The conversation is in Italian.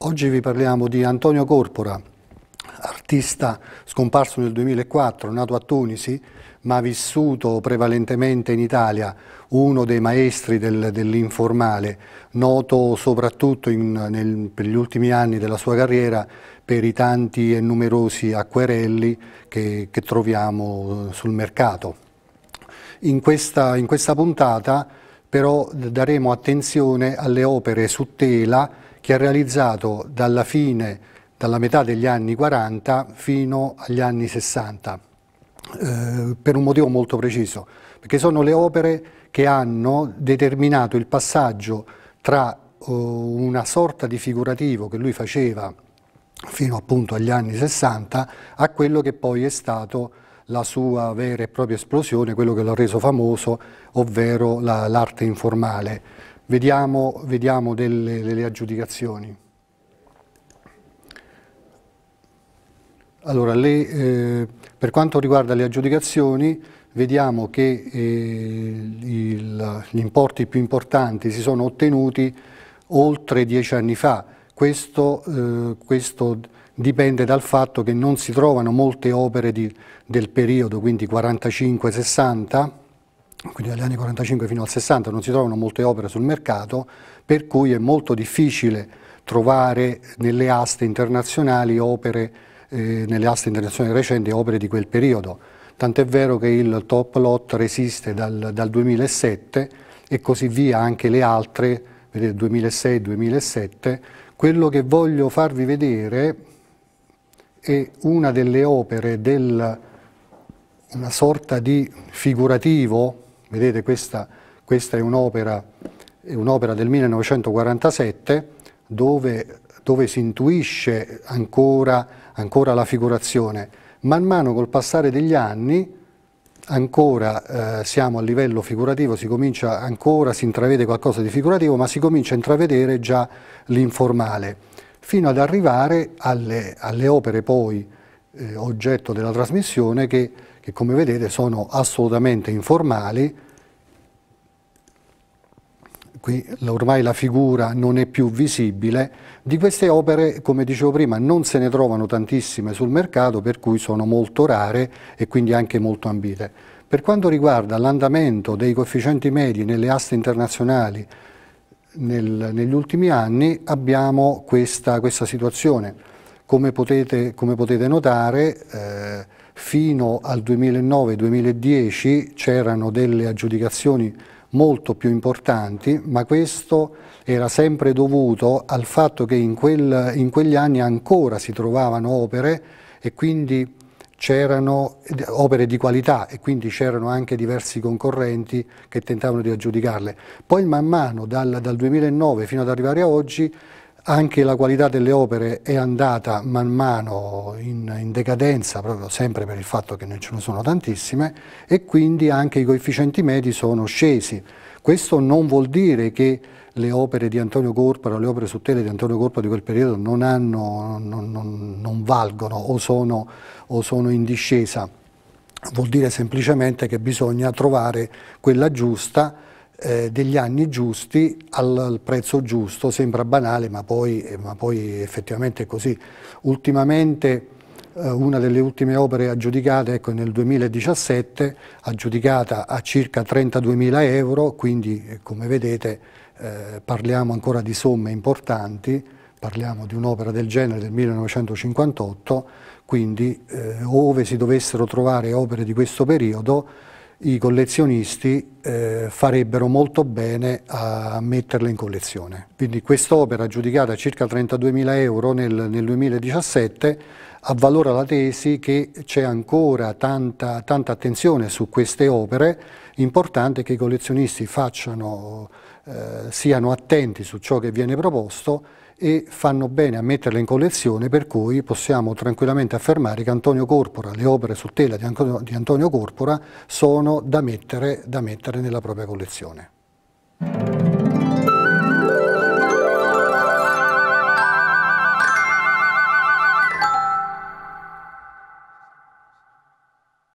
Oggi vi parliamo di Antonio Corpora, artista scomparso nel 2004, nato a Tunisi, ma vissuto prevalentemente in Italia, uno dei maestri del, dell'informale, noto soprattutto in, nel, per gli ultimi anni della sua carriera per i tanti e numerosi acquerelli che, che troviamo sul mercato. In questa, in questa puntata però daremo attenzione alle opere su tela che ha realizzato dalla fine, dalla metà degli anni 40 fino agli anni 60, eh, per un motivo molto preciso, perché sono le opere che hanno determinato il passaggio tra eh, una sorta di figurativo che lui faceva fino appunto agli anni 60 a quello che poi è stato la sua vera e propria esplosione, quello che l'ha reso famoso, ovvero l'arte la, informale. Vediamo, vediamo delle, delle aggiudicazioni. Allora, le, eh, per quanto riguarda le aggiudicazioni, vediamo che eh, il, gli importi più importanti si sono ottenuti oltre dieci anni fa, questo, eh, questo, dipende dal fatto che non si trovano molte opere di, del periodo, quindi 45-60, quindi dagli anni 45 fino al 60 non si trovano molte opere sul mercato, per cui è molto difficile trovare nelle aste internazionali opere, eh, nelle aste internazionali recenti opere di quel periodo. Tant'è vero che il top lot resiste dal, dal 2007 e così via anche le altre, vedete 2006-2007, quello che voglio farvi vedere è una delle opere del una sorta di figurativo, vedete questa, questa è un'opera un del 1947 dove, dove si intuisce ancora, ancora la figurazione. Man mano col passare degli anni ancora eh, siamo a livello figurativo, si comincia ancora, si intravede qualcosa di figurativo, ma si comincia a intravedere già l'informale, fino ad arrivare alle, alle opere poi eh, oggetto della trasmissione che, che come vedete sono assolutamente informali, qui ormai la figura non è più visibile, di queste opere, come dicevo prima, non se ne trovano tantissime sul mercato, per cui sono molto rare e quindi anche molto ambite. Per quanto riguarda l'andamento dei coefficienti medi nelle aste internazionali nel, negli ultimi anni, abbiamo questa, questa situazione. Come potete, come potete notare, eh, fino al 2009-2010 c'erano delle aggiudicazioni molto più importanti, ma questo era sempre dovuto al fatto che in, quel, in quegli anni ancora si trovavano opere e quindi c'erano opere di qualità e quindi c'erano anche diversi concorrenti che tentavano di aggiudicarle. Poi man mano dal, dal 2009 fino ad arrivare a oggi anche la qualità delle opere è andata man mano in, in, decadenza, proprio sempre per il fatto che non ce ne sono tantissime, e quindi anche i coefficienti medi sono scesi. Questo non vuol dire che le opere di Antonio Corpora, le opere su tele di Antonio Corpora di quel periodo non, hanno, non, non, non valgono o sono, o sono in discesa. Vuol dire semplicemente che bisogna trovare quella giusta, eh, degli anni giusti al, al, prezzo giusto, sembra banale ma poi, eh, ma poi effettivamente è così. Ultimamente eh, una delle ultime opere aggiudicate ecco, nel 2017, aggiudicata a circa 32.000 euro, quindi eh, come vedete eh, parliamo ancora di somme importanti, parliamo di un'opera del genere del 1958, quindi eh, ove si dovessero trovare opere di questo periodo i collezionisti eh, farebbero molto bene a metterle in collezione. Quindi quest'opera, giudicata a circa 32.000 euro nel, nel 2017, avvalora la tesi che c'è ancora tanta, tanta, attenzione su queste opere, importante che i collezionisti facciano, eh, siano attenti su ciò che viene proposto e fanno bene a metterle in collezione per cui possiamo tranquillamente affermare che Antonio Corpora, le opere su tela di Antonio Corpora sono da mettere, da mettere nella propria collezione.